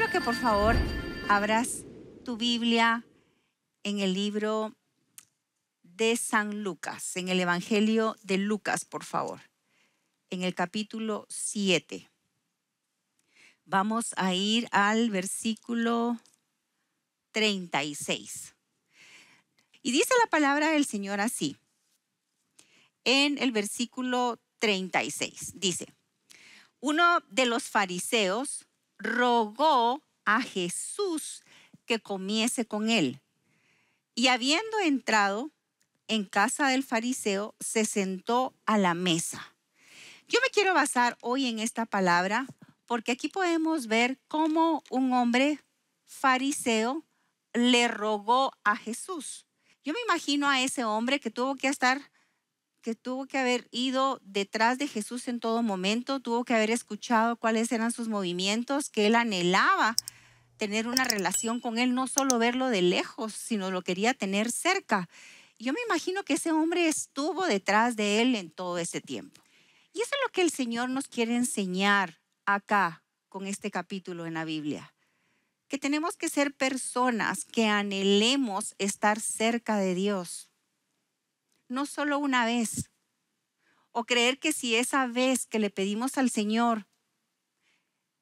quiero que por favor abras tu Biblia en el libro de San Lucas, en el Evangelio de Lucas, por favor, en el capítulo 7. Vamos a ir al versículo 36. Y dice la palabra del Señor así, en el versículo 36, dice, uno de los fariseos rogó a Jesús que comiese con él. Y habiendo entrado en casa del fariseo, se sentó a la mesa. Yo me quiero basar hoy en esta palabra porque aquí podemos ver cómo un hombre fariseo le rogó a Jesús. Yo me imagino a ese hombre que tuvo que estar que tuvo que haber ido detrás de Jesús en todo momento, tuvo que haber escuchado cuáles eran sus movimientos, que él anhelaba tener una relación con él, no solo verlo de lejos, sino lo quería tener cerca. Yo me imagino que ese hombre estuvo detrás de él en todo ese tiempo. Y eso es lo que el Señor nos quiere enseñar acá con este capítulo en la Biblia. Que tenemos que ser personas que anhelemos estar cerca de Dios, no solo una vez, o creer que si esa vez que le pedimos al Señor,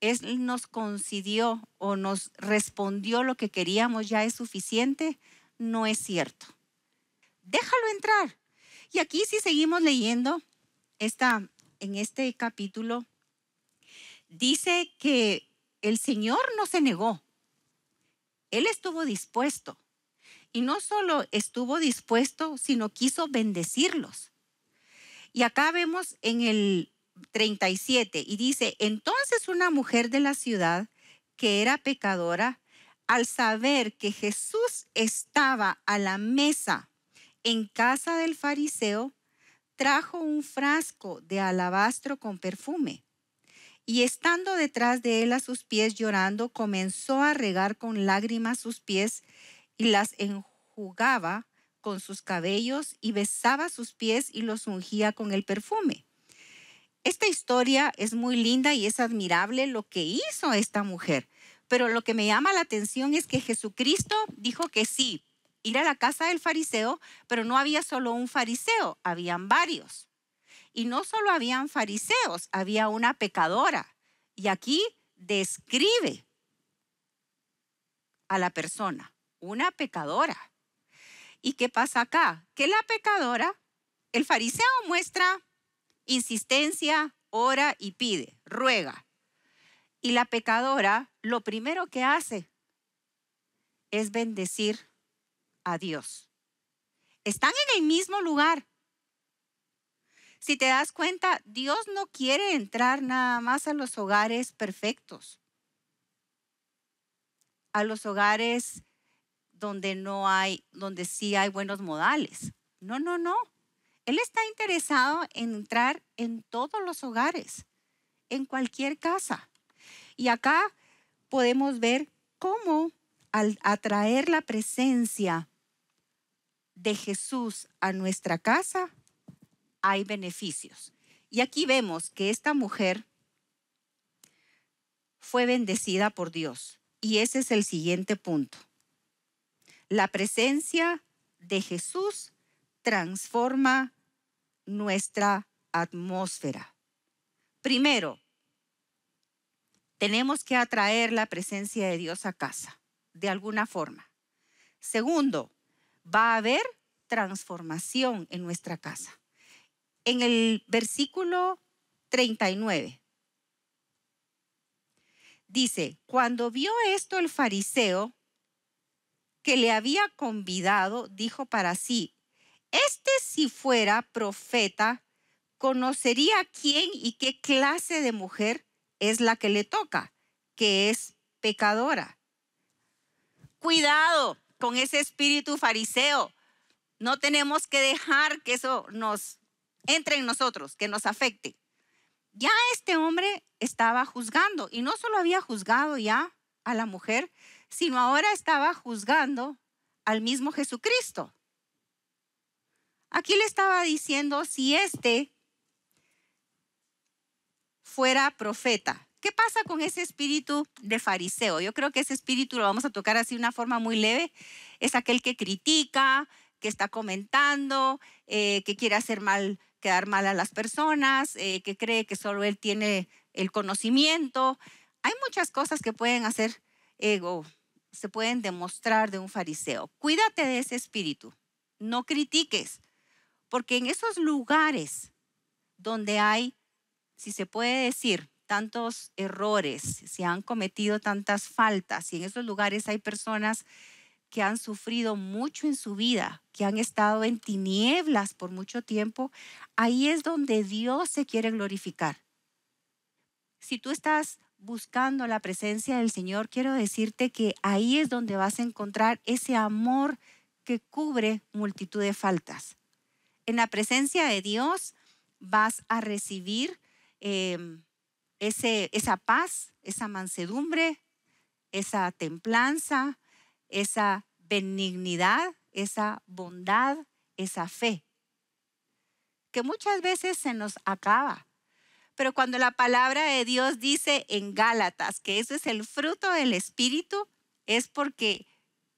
Él nos concedió o nos respondió lo que queríamos ya es suficiente, no es cierto. Déjalo entrar. Y aquí si seguimos leyendo esta, en este capítulo, dice que el Señor no se negó. Él estuvo dispuesto. Y no solo estuvo dispuesto, sino quiso bendecirlos. Y acá vemos en el 37 y dice, entonces una mujer de la ciudad que era pecadora, al saber que Jesús estaba a la mesa en casa del fariseo, trajo un frasco de alabastro con perfume. Y estando detrás de él a sus pies llorando, comenzó a regar con lágrimas sus pies y las jugaba con sus cabellos y besaba sus pies y los ungía con el perfume. Esta historia es muy linda y es admirable lo que hizo esta mujer, pero lo que me llama la atención es que Jesucristo dijo que sí, ir a la casa del fariseo, pero no había solo un fariseo, habían varios. Y no solo habían fariseos, había una pecadora. Y aquí describe a la persona, una pecadora. ¿Y qué pasa acá? Que la pecadora, el fariseo muestra insistencia, ora y pide, ruega. Y la pecadora lo primero que hace es bendecir a Dios. Están en el mismo lugar. Si te das cuenta, Dios no quiere entrar nada más a los hogares perfectos, a los hogares donde no hay, donde sí hay buenos modales. No, no, no. Él está interesado en entrar en todos los hogares, en cualquier casa. Y acá podemos ver cómo al atraer la presencia de Jesús a nuestra casa, hay beneficios. Y aquí vemos que esta mujer fue bendecida por Dios. Y ese es el siguiente punto. La presencia de Jesús transforma nuestra atmósfera. Primero, tenemos que atraer la presencia de Dios a casa, de alguna forma. Segundo, va a haber transformación en nuestra casa. En el versículo 39 dice, cuando vio esto el fariseo, que le había convidado, dijo para sí, este si fuera profeta, conocería quién y qué clase de mujer es la que le toca, que es pecadora. Cuidado con ese espíritu fariseo. No tenemos que dejar que eso nos entre en nosotros, que nos afecte. Ya este hombre estaba juzgando y no solo había juzgado ya a la mujer, sino ahora estaba juzgando al mismo Jesucristo. Aquí le estaba diciendo si este fuera profeta. ¿Qué pasa con ese espíritu de fariseo? Yo creo que ese espíritu lo vamos a tocar así de una forma muy leve. Es aquel que critica, que está comentando, eh, que quiere hacer mal, quedar mal a las personas, eh, que cree que solo él tiene el conocimiento. Hay muchas cosas que pueden hacer ego, eh, se pueden demostrar de un fariseo. Cuídate de ese espíritu, no critiques, porque en esos lugares donde hay, si se puede decir, tantos errores, se han cometido tantas faltas y en esos lugares hay personas que han sufrido mucho en su vida, que han estado en tinieblas por mucho tiempo, ahí es donde Dios se quiere glorificar. Si tú estás buscando la presencia del Señor, quiero decirte que ahí es donde vas a encontrar ese amor que cubre multitud de faltas. En la presencia de Dios vas a recibir em, ese, esa paz, esa mansedumbre, esa templanza, esa benignidad, esa bondad, esa fe, que muchas veces se nos acaba pero cuando la palabra de Dios dice en Gálatas que ese es el fruto del Espíritu, es porque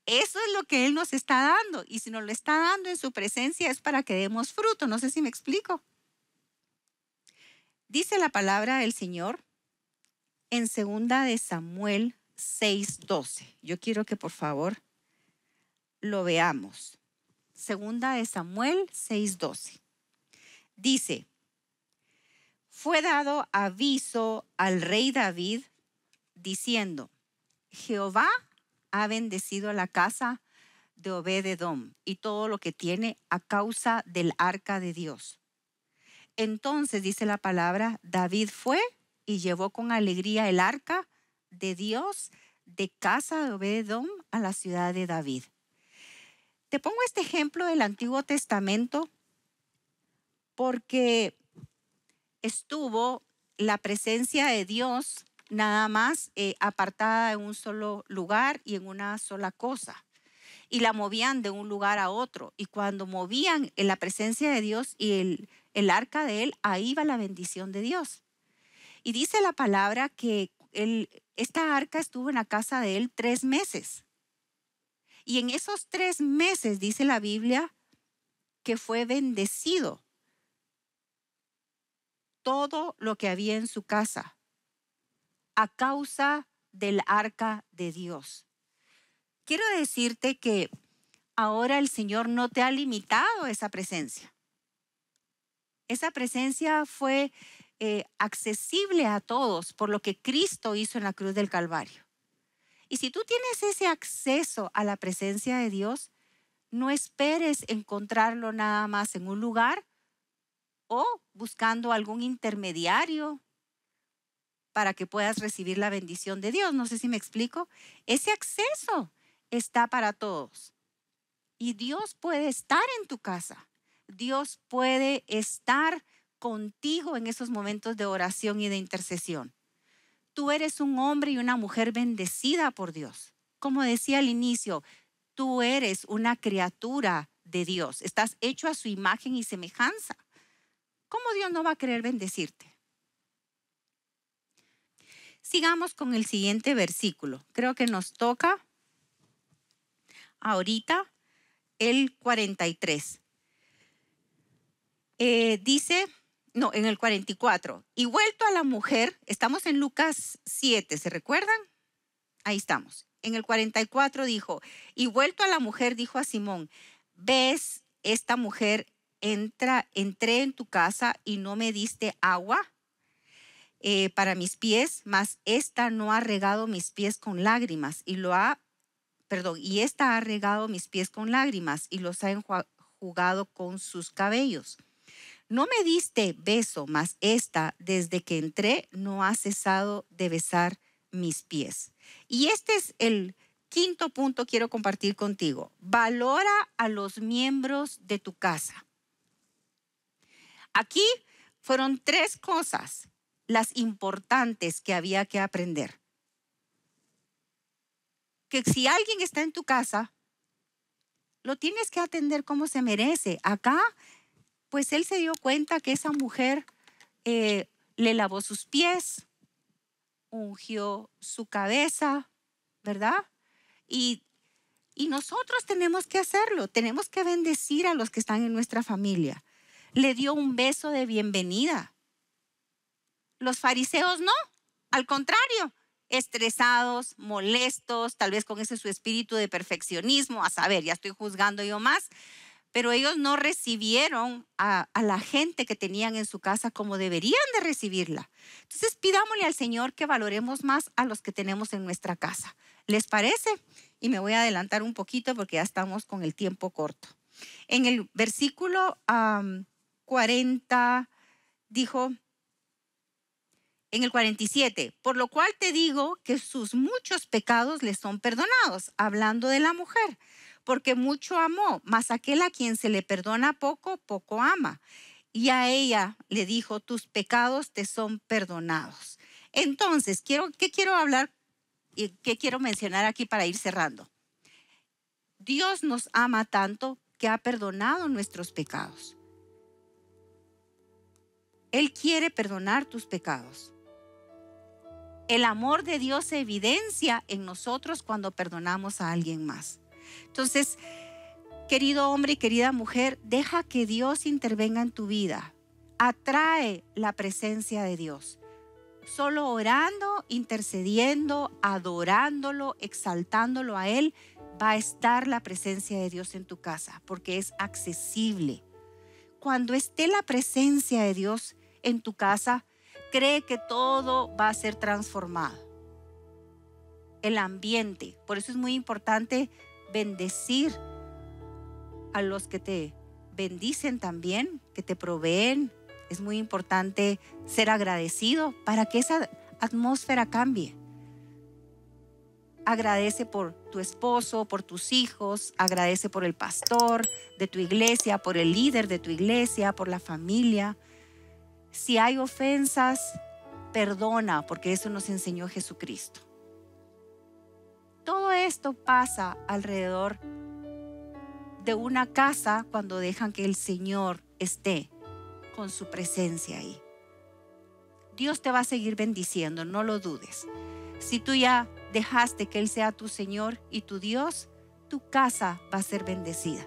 eso es lo que Él nos está dando. Y si nos lo está dando en su presencia es para que demos fruto. No sé si me explico. Dice la palabra del Señor en segunda de Samuel 6:12. Yo quiero que por favor lo veamos. Segunda de Samuel 6:12. Dice, fue dado aviso al rey David diciendo, Jehová ha bendecido la casa de Obededom y todo lo que tiene a causa del arca de Dios. Entonces dice la palabra, David fue y llevó con alegría el arca de Dios de casa de Obededom a la ciudad de David. Te pongo este ejemplo del Antiguo Testamento porque estuvo la presencia de Dios nada más eh, apartada en un solo lugar y en una sola cosa. Y la movían de un lugar a otro. Y cuando movían en eh, la presencia de Dios y el, arca de él, ahí va la bendición de Dios. Y dice la palabra que esta arca estuvo en la casa de él tres meses. Y en esos tres meses, dice la Biblia, que fue bendecido todo lo que había en su casa a causa del arca de Dios. Quiero decirte que ahora el Señor no te ha limitado esa presencia. Esa presencia fue eh, accesible a todos por lo que Cristo hizo en la cruz del Calvario. Y si tú tienes ese acceso a la presencia de Dios, no esperes encontrarlo nada más en un lugar o buscando algún intermediario para que puedas recibir la bendición de Dios. No sé si me explico. Ese acceso está para todos. Y Dios puede estar en tu casa. Dios puede estar contigo en esos momentos de oración y de intercesión. Tú eres un hombre y una mujer bendecida por Dios. Como decía al inicio, tú eres una criatura de Dios. Estás hecho a su imagen y semejanza. ¿cómo Dios no va a querer bendecirte? Sigamos con el siguiente versículo. Creo que nos toca ahorita el 43. Eh, dice, no, en el 44. Y vuelto a la mujer, estamos en Lucas 7, ¿se recuerdan? Ahí estamos. En el 44 dijo, y vuelto a la mujer dijo a Simón, ves, esta mujer entra, entré en tu casa y no me diste agua eh, para mis pies, mas esta no ha regado mis pies con lágrimas y lo ha, perdón, y esta ha regado mis pies con lágrimas y los ha jugado con sus cabellos. No me diste beso, mas esta, desde que entré, no ha cesado de besar mis pies. Y este es el quinto punto que quiero compartir contigo. Valora a los miembros de tu casa. Aquí fueron tres cosas las importantes que había que aprender. Que si alguien está en tu casa, lo tienes que atender como se merece. Acá, pues él se dio cuenta que esa mujer eh, le lavó sus pies, ungió su cabeza, ¿verdad? y nosotros tenemos que hacerlo, tenemos que bendecir a los que están en nuestra familia le dio un beso de bienvenida. Los fariseos no, al contrario, estresados, molestos, tal vez con ese su espíritu de perfeccionismo, a saber, ya estoy juzgando yo más, pero ellos no recibieron a, la gente que tenían en su casa como deberían de recibirla. Entonces pidámosle al Señor que valoremos más a los que tenemos en nuestra casa. ¿Les parece? Y me voy a adelantar un poquito porque ya estamos con el tiempo corto. En el versículo 40, dijo en el 47, por lo cual te digo que sus muchos pecados le son perdonados, hablando de la mujer, porque mucho amó, mas aquel a quien se le perdona poco, poco ama. Y a ella le dijo, tus pecados te son perdonados. Entonces, quiero, ¿qué quiero hablar y qué quiero mencionar aquí para ir cerrando? Dios nos ama tanto que ha perdonado nuestros pecados. Él quiere perdonar tus pecados. El amor de Dios se evidencia en nosotros cuando perdonamos a alguien más. Entonces, querido hombre y querida mujer, deja que Dios intervenga en tu vida. Atrae la presencia de Dios. Solo orando, intercediendo, adorándolo, exaltándolo a Él, va a estar la presencia de Dios en tu casa, porque es accesible. Cuando esté la presencia de Dios, en tu casa, cree que todo va a ser transformado. El ambiente. Por eso es muy importante bendecir a los que te bendicen también, que te proveen. Es muy importante ser agradecido para que esa atmósfera cambie. Agradece por tu esposo, por tus hijos, agradece por el pastor de tu iglesia, por el líder de tu iglesia, por la familia. Si hay ofensas, perdona, porque eso nos enseñó Jesucristo. Todo esto pasa alrededor de una casa cuando dejan que el Señor esté con su presencia ahí. Dios te va a seguir bendiciendo, no lo dudes. Si tú ya dejaste que Él sea tu Señor y tu Dios, tu casa va a ser bendecida.